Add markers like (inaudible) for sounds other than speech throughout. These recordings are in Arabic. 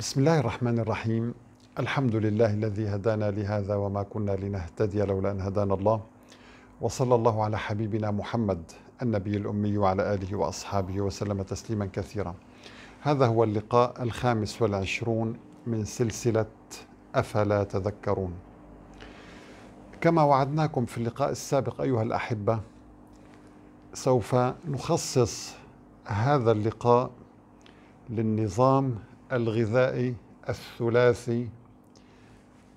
بسم الله الرحمن الرحيم الحمد لله الذي هدانا لهذا وما كنا لنهتدي لولا أن هدانا الله وصلى الله على حبيبنا محمد النبي الأمي وعلى آله وأصحابه وسلم تسليما كثيرا هذا هو اللقاء الخامس والعشرون من سلسلة أفلا تذكرون كما وعدناكم في اللقاء السابق أيها الأحبة سوف نخصص هذا اللقاء للنظام الغذائي الثلاثي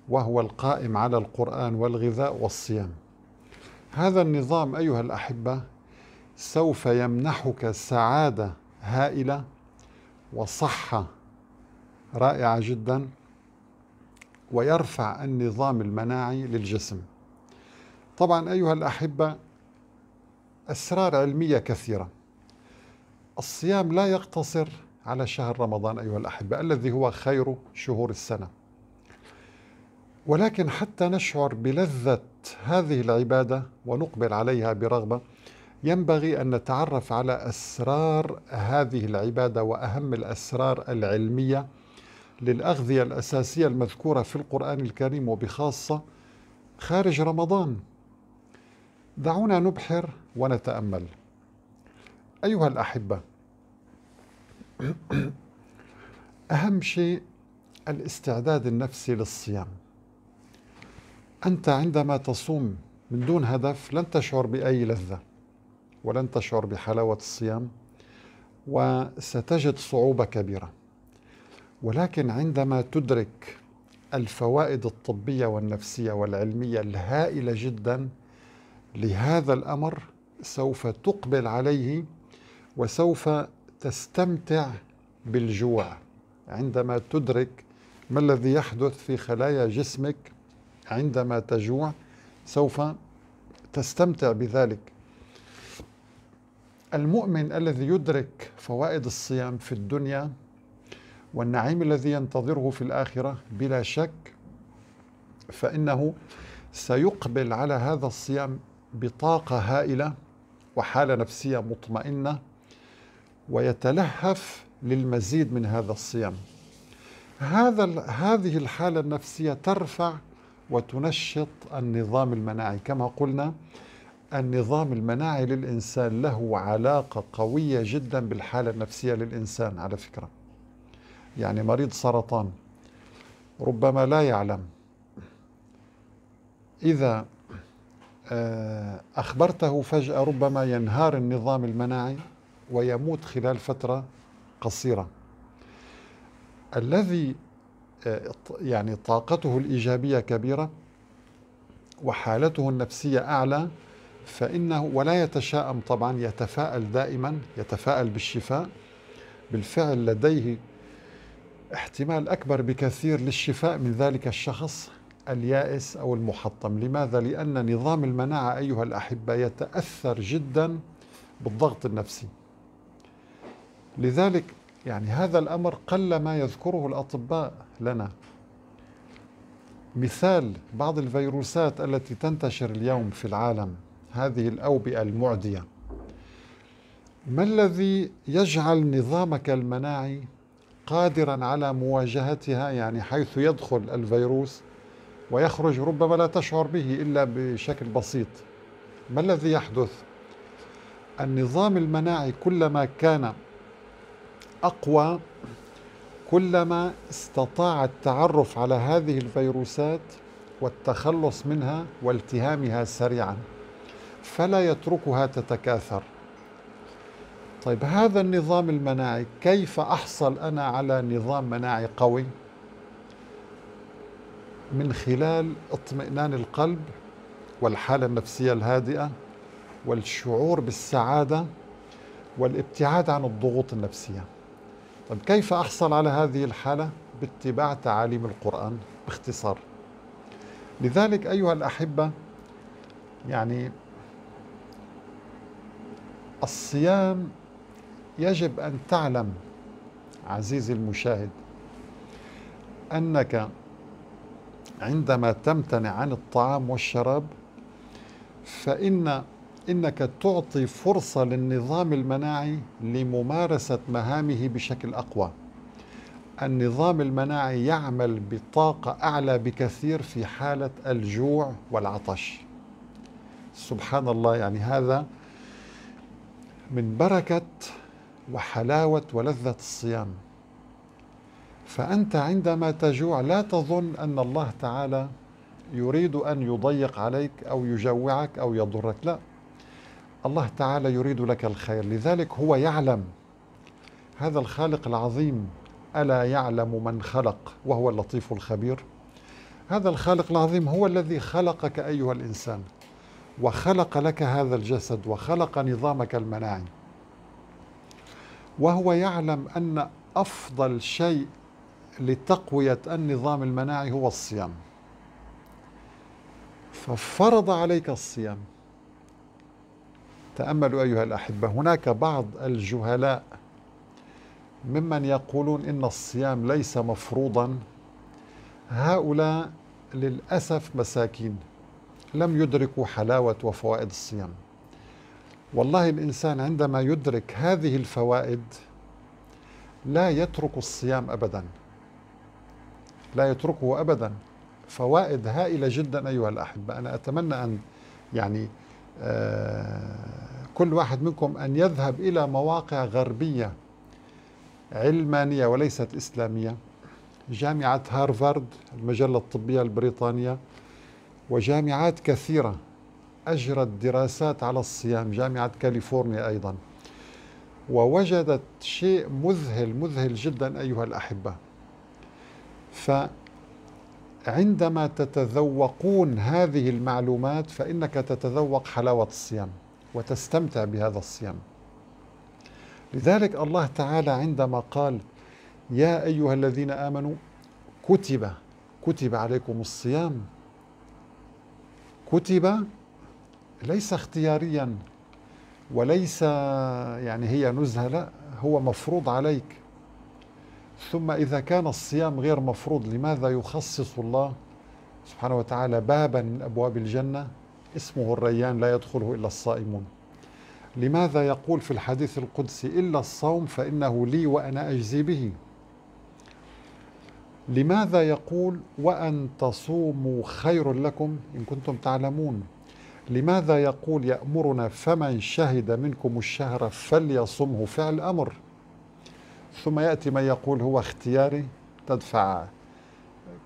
وهو القائم على القرآن والغذاء والصيام هذا النظام أيها الأحبة سوف يمنحك سعادة هائلة وصحة رائعة جدا ويرفع النظام المناعي للجسم طبعا أيها الأحبة أسرار علمية كثيرة الصيام لا يقتصر على شهر رمضان أيها الأحبة الذي هو خير شهور السنة ولكن حتى نشعر بلذة هذه العبادة ونقبل عليها برغبة ينبغي أن نتعرف على أسرار هذه العبادة وأهم الأسرار العلمية للأغذية الأساسية المذكورة في القرآن الكريم وبخاصة خارج رمضان دعونا نبحر ونتأمل أيها الأحبة (coughs) أهم شيء الاستعداد النفسي للصيام أنت عندما تصوم من دون هدف لن تشعر بأي لذة ولن تشعر بحلاوة الصيام وستجد صعوبة كبيرة ولكن عندما تدرك الفوائد الطبية والنفسية والعلمية الهائلة جدا لهذا الأمر سوف تقبل عليه وسوف تستمتع بالجوع عندما تدرك ما الذي يحدث في خلايا جسمك عندما تجوع سوف تستمتع بذلك المؤمن الذي يدرك فوائد الصيام في الدنيا والنعيم الذي ينتظره في الاخره بلا شك فانه سيقبل على هذا الصيام بطاقه هائله وحاله نفسيه مطمئنه ويتلهف للمزيد من هذا الصيام هذا هذه الحالة النفسية ترفع وتنشط النظام المناعي كما قلنا النظام المناعي للإنسان له علاقة قوية جدا بالحالة النفسية للإنسان على فكرة يعني مريض سرطان ربما لا يعلم إذا آه، أخبرته فجأة ربما ينهار النظام المناعي ويموت خلال فترة قصيرة الذي آه، يعني طاقته الإيجابية كبيرة وحالته النفسية أعلى فإنه ولا يتشائم طبعا يتفاءل دائما يتفاءل بالشفاء بالفعل لديه احتمال أكبر بكثير للشفاء من ذلك الشخص اليائس أو المحطم لماذا؟ لأن نظام المناعة أيها الأحبة يتأثر جدا بالضغط النفسي لذلك يعني هذا الأمر قل ما يذكره الأطباء لنا مثال بعض الفيروسات التي تنتشر اليوم في العالم هذه الأوبئة المعدية ما الذي يجعل نظامك المناعي قادرا على مواجهتها يعني حيث يدخل الفيروس ويخرج ربما لا تشعر به إلا بشكل بسيط ما الذي يحدث؟ النظام المناعي كلما كان أقوى كلما استطاع التعرف على هذه الفيروسات والتخلص منها والتهامها سريعا فلا يتركها تتكاثر طيب هذا النظام المناعي كيف أحصل أنا على نظام مناعي قوي من خلال اطمئنان القلب والحالة النفسية الهادئة والشعور بالسعادة والابتعاد عن الضغوط النفسيه طيب كيف أحصل على هذه الحالة؟ باتباع تعاليم القرآن باختصار لذلك أيها الأحبة يعني الصيام يجب أن تعلم عزيزي المشاهد أنك عندما تمتنع عن الطعام والشراب فإن انك تعطي فرصه للنظام المناعي لممارسه مهامه بشكل اقوى. النظام المناعي يعمل بطاقه اعلى بكثير في حاله الجوع والعطش. سبحان الله يعني هذا من بركه وحلاوه ولذه الصيام. فانت عندما تجوع لا تظن ان الله تعالى يريد ان يضيق عليك او يجوعك او يضرك، لا. الله تعالى يريد لك الخير لذلك هو يعلم هذا الخالق العظيم ألا يعلم من خلق وهو اللطيف الخبير هذا الخالق العظيم هو الذي خلقك أيها الإنسان وخلق لك هذا الجسد وخلق نظامك المناعي وهو يعلم أن أفضل شيء لتقوية النظام المناعي هو الصيام ففرض عليك الصيام تأملوا أيها الأحبة هناك بعض الجهلاء ممن يقولون إن الصيام ليس مفروضا هؤلاء للأسف مساكين لم يدركوا حلاوة وفوائد الصيام والله الإنسان عندما يدرك هذه الفوائد لا يترك الصيام أبدا لا يتركه أبدا فوائد هائلة جدا أيها الأحبة أنا أتمنى أن يعني آه كل واحد منكم أن يذهب إلى مواقع غربية علمانية وليست إسلامية جامعة هارفارد المجلة الطبية البريطانية وجامعات كثيرة أجرت دراسات على الصيام جامعة كاليفورنيا أيضا ووجدت شيء مذهل مذهل جدا أيها الأحبة فعندما تتذوقون هذه المعلومات فإنك تتذوق حلاوة الصيام وتستمتع بهذا الصيام لذلك الله تعالى عندما قال يا أيها الذين آمنوا كتب كتب عليكم الصيام كتب ليس اختياريا وليس يعني هي نزهة لا هو مفروض عليك ثم إذا كان الصيام غير مفروض لماذا يخصص الله سبحانه وتعالى بابا من أبواب الجنة اسمه الريان لا يدخله إلا الصائمون لماذا يقول في الحديث القدسي إلا الصوم فإنه لي وأنا أجزي به لماذا يقول وأن تصوموا خير لكم إن كنتم تعلمون لماذا يقول يأمرنا فمن شهد منكم الشهر فليصمه فعل أمر ثم يأتي من يقول هو اختياري تدفع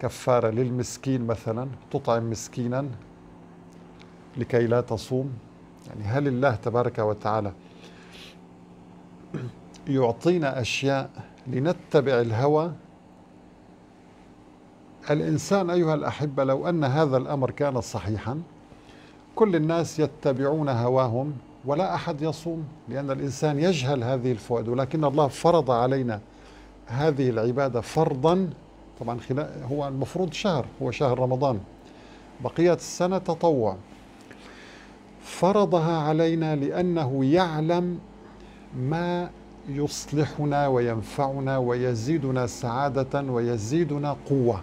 كفارة للمسكين مثلا تطعم مسكينا لكي لا تصوم يعني هل الله تبارك وتعالى يعطينا أشياء لنتبع الهوى الإنسان أيها الأحبة لو أن هذا الأمر كان صحيحا كل الناس يتبعون هواهم ولا أحد يصوم لأن الإنسان يجهل هذه الفوائد ولكن الله فرض علينا هذه العبادة فرضا طبعا هو المفروض شهر هو شهر رمضان بقية السنة تطوع فرضها علينا لانه يعلم ما يصلحنا وينفعنا ويزيدنا سعاده ويزيدنا قوه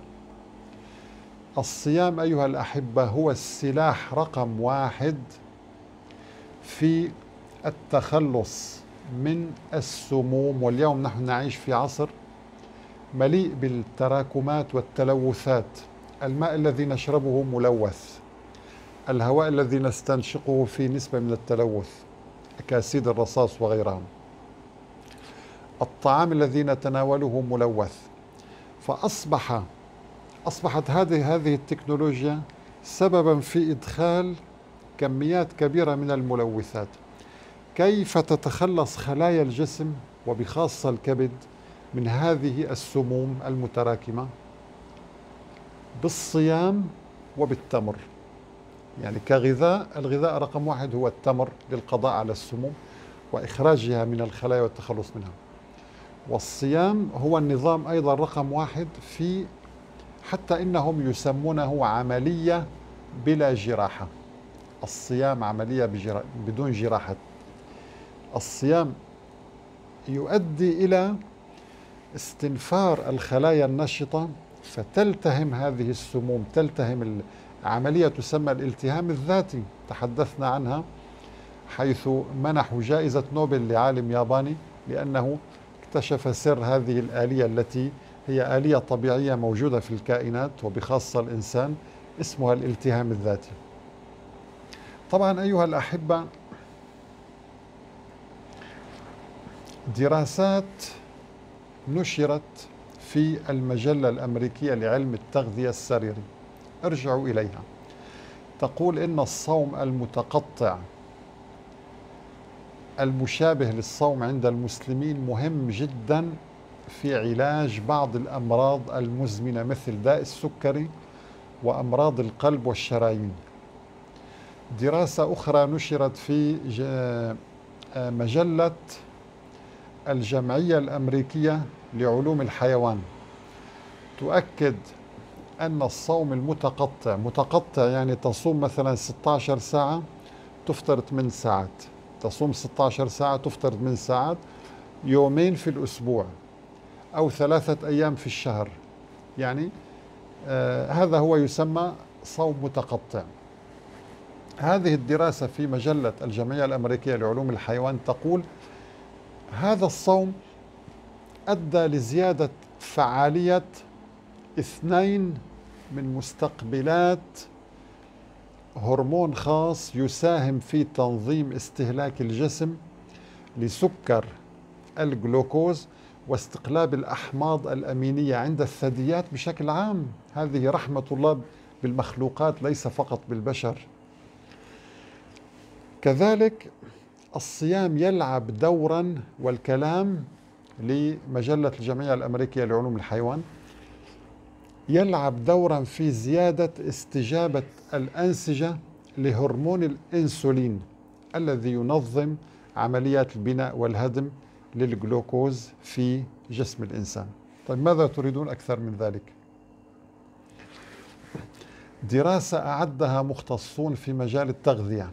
الصيام ايها الاحبه هو السلاح رقم واحد في التخلص من السموم واليوم نحن نعيش في عصر مليء بالتراكمات والتلوثات الماء الذي نشربه ملوث الهواء الذي نستنشقه في نسبة من التلوث أكاسيد الرصاص وغيرها الطعام الذي نتناوله ملوث فأصبح أصبحت هذه هذه التكنولوجيا سببا في إدخال كميات كبيرة من الملوثات كيف تتخلص خلايا الجسم وبخاصة الكبد من هذه السموم المتراكمة بالصيام وبالتمر يعني كغذاء الغذاء رقم واحد هو التمر للقضاء على السموم وإخراجها من الخلايا والتخلص منها والصيام هو النظام أيضا رقم واحد في حتى إنهم يسمونه عملية بلا جراحة الصيام عملية بجرا... بدون جراحة الصيام يؤدي إلى استنفار الخلايا النشطة فتلتهم هذه السموم تلتهم عملية تسمى الالتهام الذاتي تحدثنا عنها حيث منحوا جائزة نوبل لعالم ياباني لأنه اكتشف سر هذه الآلية التي هي آلية طبيعية موجودة في الكائنات وبخاصة الإنسان اسمها الالتهام الذاتي طبعا أيها الأحبة دراسات نشرت في المجلة الأمريكية لعلم التغذية السريري ارجعوا إليها تقول إن الصوم المتقطع المشابه للصوم عند المسلمين مهم جدا في علاج بعض الأمراض المزمنة مثل داء السكري وأمراض القلب والشرايين دراسة أخرى نشرت في آه، مجلة الجمعية الأمريكية لعلوم الحيوان تؤكد أن الصوم المتقطع متقطع يعني تصوم مثلا 16 ساعة تفطر 8 ساعات تصوم 16 ساعة تفطر 8 ساعات يومين في الأسبوع أو ثلاثة أيام في الشهر يعني آه هذا هو يسمى صوم متقطع هذه الدراسة في مجلة الجمعية الأمريكية لعلوم الحيوان تقول هذا الصوم أدى لزيادة فعالية اثنين من مستقبلات هرمون خاص يساهم في تنظيم استهلاك الجسم لسكر الجلوكوز واستقلاب الأحماض الأمينية عند الثدييات بشكل عام هذه رحمة الله بالمخلوقات ليس فقط بالبشر كذلك الصيام يلعب دورا والكلام لمجلة الجمعية الأمريكية لعلوم الحيوان يلعب دورا في زيادة استجابة الأنسجة لهرمون الأنسولين الذي ينظم عمليات البناء والهدم للجلوكوز في جسم الإنسان طيب ماذا تريدون أكثر من ذلك؟ دراسة أعدها مختصون في مجال التغذية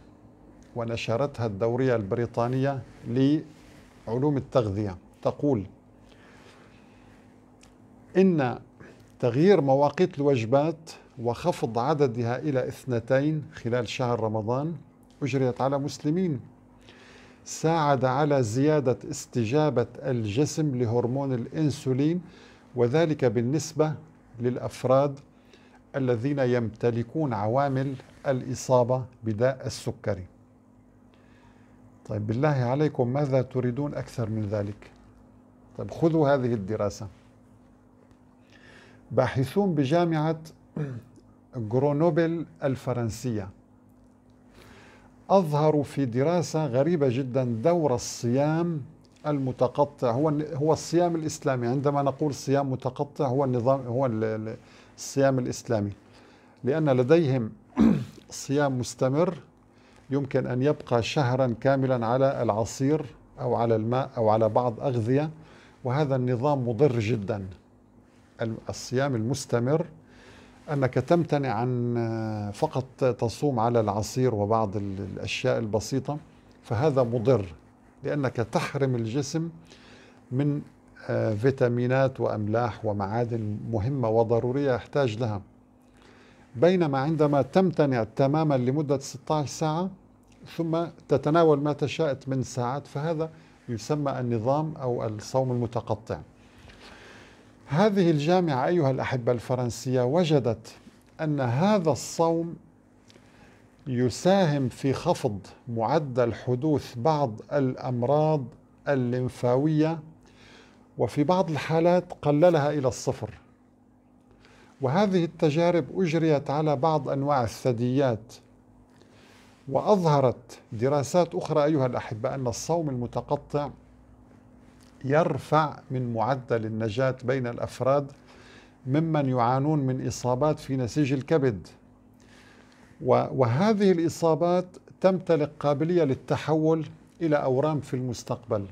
ونشرتها الدورية البريطانية لعلوم التغذية تقول إن تغيير مواقيت الوجبات وخفض عددها إلى اثنتين خلال شهر رمضان أجريت على مسلمين ساعد على زيادة استجابة الجسم لهرمون الإنسولين وذلك بالنسبة للأفراد الذين يمتلكون عوامل الإصابة بداء السكري طيب بالله عليكم ماذا تريدون أكثر من ذلك؟ طيب خذوا هذه الدراسة باحثون بجامعة غرونوبل الفرنسية أظهروا في دراسة غريبة جدا دور الصيام المتقطع هو هو الصيام الإسلامي عندما نقول صيام متقطع هو النظام هو الصيام الإسلامي لأن لديهم (clears throat) صيام مستمر يمكن أن يبقى شهرا كاملا على العصير أو على الماء أو على بعض أغذية وهذا النظام مضر جداً الصيام المستمر أنك تمتنع عن آه، فقط تصوم على العصير وبعض الأشياء البسيطة فهذا مضر لأنك تحرم الجسم من آه، فيتامينات وأملاح ومعادن مهمة وضرورية يحتاج لها بينما عندما تمتنع تماما لمدة 16 ساعة ثم تتناول ما تشاءت من ساعات فهذا يسمى النظام أو الصوم المتقطع هذه الجامعة أيها الأحبة الفرنسية وجدت أن هذا الصوم يساهم في خفض معدل حدوث بعض الأمراض الليمفاوية وفي بعض الحالات قللها إلى الصفر وهذه التجارب أجريت على بعض أنواع الثدييات وأظهرت دراسات أخرى أيها الأحبة أن الصوم المتقطع يرفع من معدل النجاة بين الأفراد ممن يعانون من إصابات في نسيج الكبد وهذه الإصابات تمتلك قابلية للتحول إلى أورام في المستقبل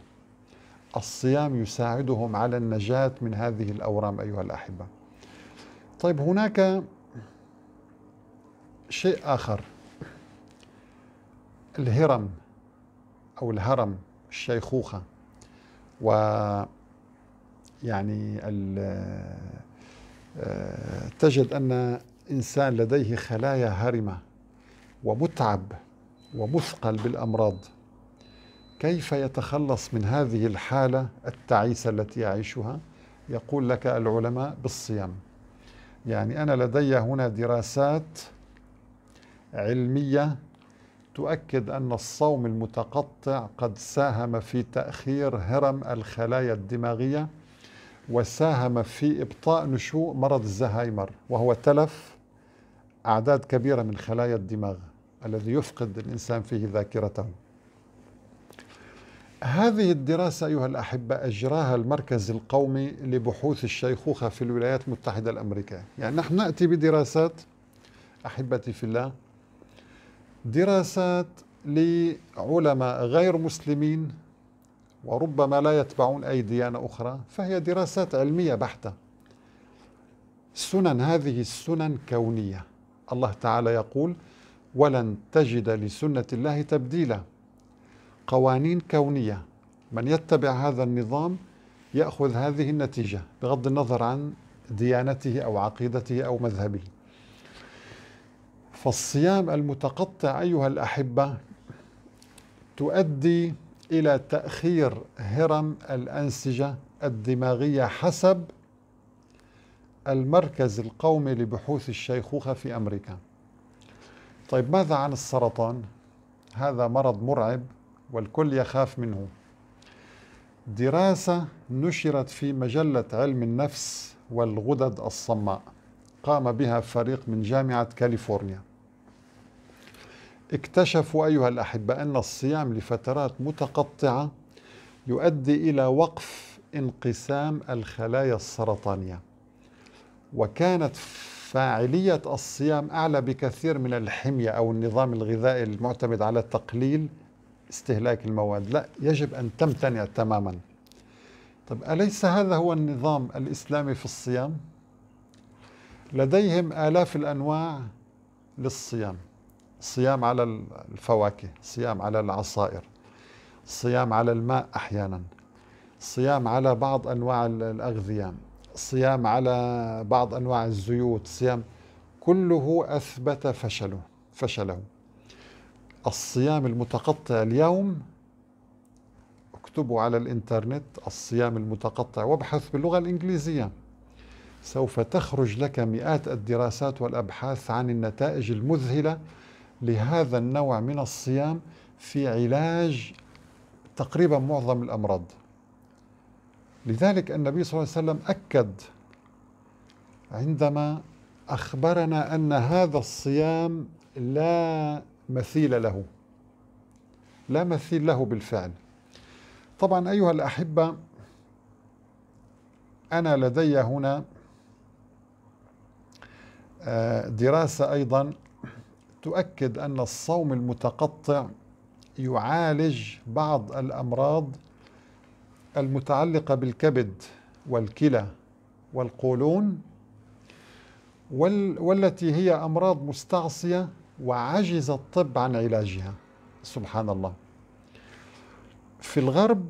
الصيام يساعدهم على النجاة من هذه الأورام أيها الأحبة طيب هناك شيء آخر الهرم أو الهرم الشيخوخة و يعني آه، تجد أن إنسان لديه خلايا هرمة ومتعب ومثقل بالأمراض كيف يتخلص من هذه الحالة التعيسة التي يعيشها يقول لك العلماء بالصيام يعني أنا لدي هنا دراسات علمية تؤكد أن الصوم المتقطع قد ساهم في تأخير هرم الخلايا الدماغية وساهم في إبطاء نشوء مرض الزهايمر وهو تلف أعداد كبيرة من خلايا الدماغ الذي يفقد الإنسان فيه ذاكرته هذه الدراسة أيها الأحبة أجراها المركز القومي لبحوث الشيخوخة في الولايات المتحدة الأمريكية يعني نحن نأتي بدراسات أحبتي في الله دراسات لعلماء غير مسلمين وربما لا يتبعون أي ديانة أخرى فهي دراسات علمية بحتة السنن هذه السنن كونية الله تعالى يقول ولن تجد لسنة الله تبديلا قوانين كونية من يتبع هذا النظام يأخذ هذه النتيجة بغض النظر عن ديانته أو عقيدته أو مذهبه فالصيام المتقطع أيها الأحبة تؤدي إلى تأخير هرم الأنسجة الدماغية حسب المركز القومي لبحوث الشيخوخة في أمريكا طيب ماذا عن السرطان؟ هذا مرض مرعب والكل يخاف منه دراسة نشرت في مجلة علم النفس والغدد الصماء قام بها فريق من جامعة كاليفورنيا اكتشفوا أيها الأحبة أن الصيام لفترات متقطعة يؤدي إلى وقف انقسام الخلايا السرطانية وكانت فاعلية الصيام أعلى بكثير من الحمية أو النظام الغذائي المعتمد على تقليل استهلاك المواد لا يجب أن تمتنع تماما طب أليس هذا هو النظام الإسلامي في الصيام؟ لديهم آلاف الأنواع للصيام الصيام على الفواكه الصيام على العصائر الصيام على الماء أحيانا الصيام على بعض أنواع الأغذية الصيام على بعض أنواع الزيوت الصيام كله أثبت فشله فشله الصيام المتقطع اليوم اكتبوا على الانترنت الصيام المتقطع وابحث باللغة الإنجليزية سوف تخرج لك مئات الدراسات والأبحاث عن النتائج المذهلة لهذا النوع من الصيام في علاج تقريبا معظم الأمراض لذلك النبي صلى الله عليه وسلم أكد عندما أخبرنا أن هذا الصيام لا مثيل له لا مثيل له بالفعل طبعا أيها الأحبة أنا لدي هنا آه، دراسة أيضا تؤكد أن الصوم المتقطع يعالج بعض الأمراض المتعلقة بالكبد والكلى والقولون والتي هي أمراض مستعصية وعجز الطب عن علاجها سبحان الله في الغرب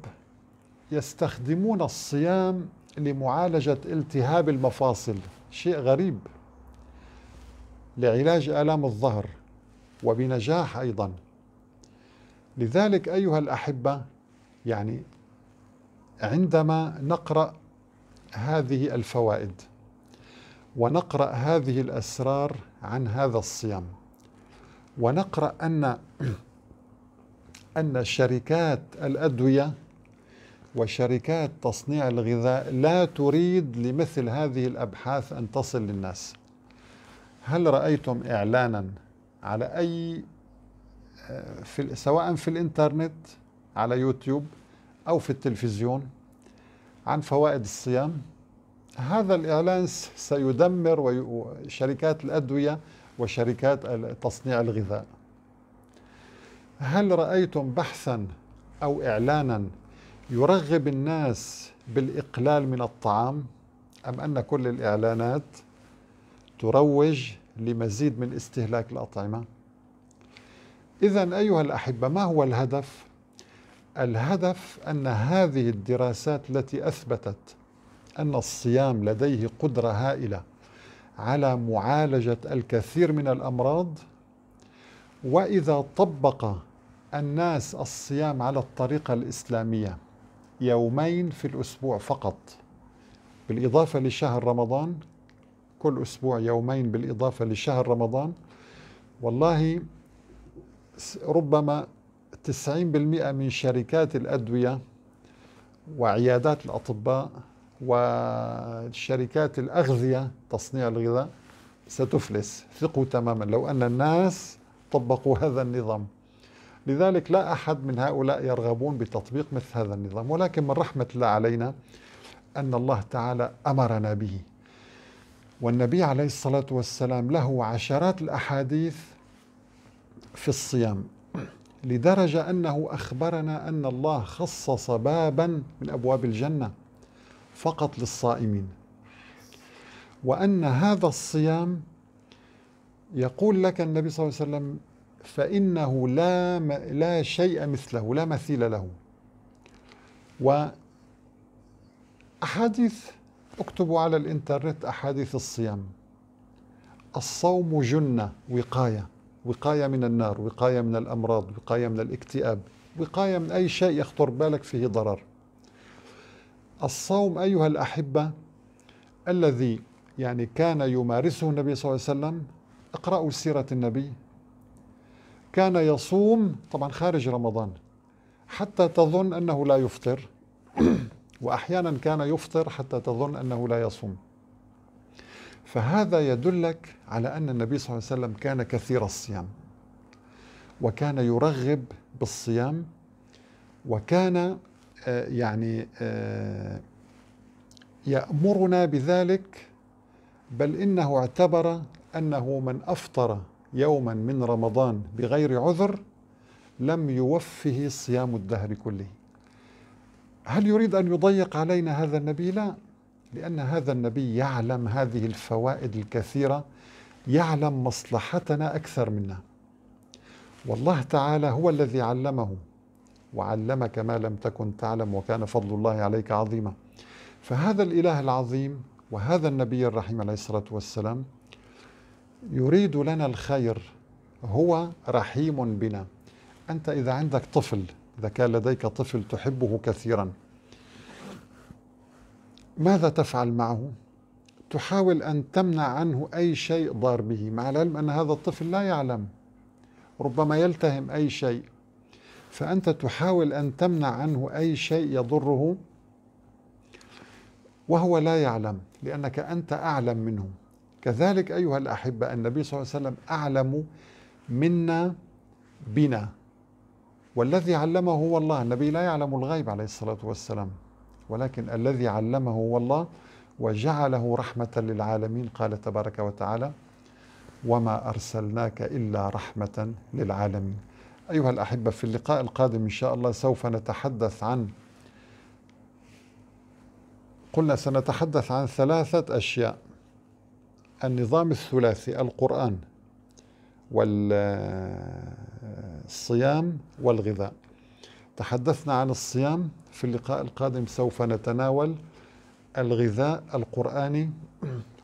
يستخدمون الصيام لمعالجة التهاب المفاصل شيء غريب لعلاج آلام الظهر وبنجاح ايضا لذلك ايها الاحبه يعني عندما نقرا هذه الفوائد ونقرا هذه الاسرار عن هذا الصيام ونقرا ان (clears throat) ان شركات الادويه وشركات تصنيع الغذاء لا تريد لمثل هذه الابحاث ان تصل للناس هل رايتم اعلانا على أي آه، في سواء في الإنترنت على يوتيوب أو في التلفزيون عن فوائد الصيام هذا الإعلان سيدمر شركات الأدوية وشركات تصنيع الغذاء هل رأيتم بحثا أو إعلانا يرغب الناس بالإقلال من الطعام أم أن كل الإعلانات تروج لمزيد من استهلاك الأطعمة إذا أيها الأحبة ما هو الهدف؟ الهدف أن هذه الدراسات التي أثبتت أن الصيام لديه قدرة هائلة على معالجة الكثير من الأمراض وإذا طبق الناس الصيام على الطريقة الإسلامية يومين في الأسبوع فقط بالإضافة لشهر رمضان كل أسبوع يومين بالإضافة لشهر رمضان والله ربما 90% من شركات الأدوية وعيادات الأطباء وشركات الأغذية تصنيع الغذاء ستفلس ثقوا تماما لو أن الناس طبقوا هذا النظام لذلك لا أحد من هؤلاء يرغبون بتطبيق مثل هذا النظام ولكن من رحمة الله علينا أن الله تعالى أمرنا به والنبي عليه الصلاة والسلام له عشرات الأحاديث في الصيام لدرجة أنه أخبرنا أن الله خصص بابا من أبواب الجنة فقط للصائمين وأن هذا الصيام يقول لك النبي صلى الله عليه وسلم فإنه لا لا شيء مثله لا مثيل له وأحاديث اكتبوا على الانترنت أحاديث الصيام الصوم جنة وقاية وقاية من النار وقاية من الأمراض وقاية من الاكتئاب وقاية من أي شيء يخطر بالك فيه ضرر الصوم أيها الأحبة الذي يعني كان يمارسه النبي صلى الله عليه وسلم اقرأوا سيرة النبي كان يصوم طبعا خارج رمضان حتى تظن أنه لا يفطر (clears throat) وأحيانا كان يفطر حتى تظن أنه لا يصوم فهذا يدلك على أن النبي صلى الله عليه وسلم كان كثير الصيام وكان يرغب بالصيام وكان آه، يعني آه، يأمرنا بذلك بل إنه اعتبر أنه من أفطر يوما من رمضان بغير عذر لم يوفه صيام الدهر كله هل يريد أن يضيق علينا هذا النبي؟ لا لأن هذا النبي يعلم هذه الفوائد الكثيرة يعلم مصلحتنا أكثر منا والله تعالى هو الذي علمه وعلمك ما لم تكن تعلم وكان فضل الله عليك عظيما فهذا الإله العظيم وهذا النبي الرحيم عليه الصلاة والسلام يريد لنا الخير هو رحيم بنا أنت إذا عندك طفل إذا كان لديك طفل تحبه كثيرا ماذا تفعل معه؟ تحاول أن تمنع عنه أي شيء ضار به مع العلم أن هذا الطفل لا يعلم ربما يلتهم أي شيء فأنت تحاول أن تمنع عنه أي شيء يضره وهو لا يعلم لأنك أنت أعلم منه كذلك أيها الأحبة النبي صلى الله عليه وسلم أعلم منا بنا والذي علمه هو الله النبي لا يعلم الغيب عليه الصلاة والسلام ولكن الذي علمه هو الله وجعله رحمة للعالمين قال تبارك وتعالى وما أرسلناك إلا رحمة للعالمين أيها الأحبة في اللقاء القادم إن شاء الله سوف نتحدث عن قلنا سنتحدث عن ثلاثة أشياء النظام الثلاثي القرآن وال الصيام والغذاء تحدثنا عن الصيام في اللقاء القادم سوف نتناول الغذاء القرآني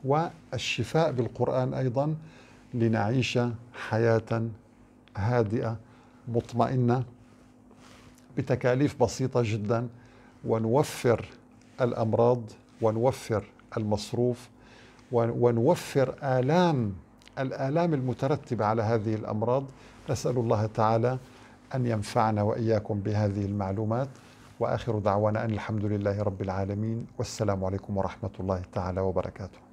والشفاء بالقرآن أيضا لنعيش حياة هادئة مطمئنة بتكاليف بسيطة جدا ونوفر الأمراض ونوفر المصروف ونوفر آلام الآلام المترتبة على هذه الأمراض نسأل الله تعالى أن ينفعنا وإياكم بهذه المعلومات وآخر دعوانا أن الحمد لله رب العالمين والسلام عليكم ورحمة الله تعالى وبركاته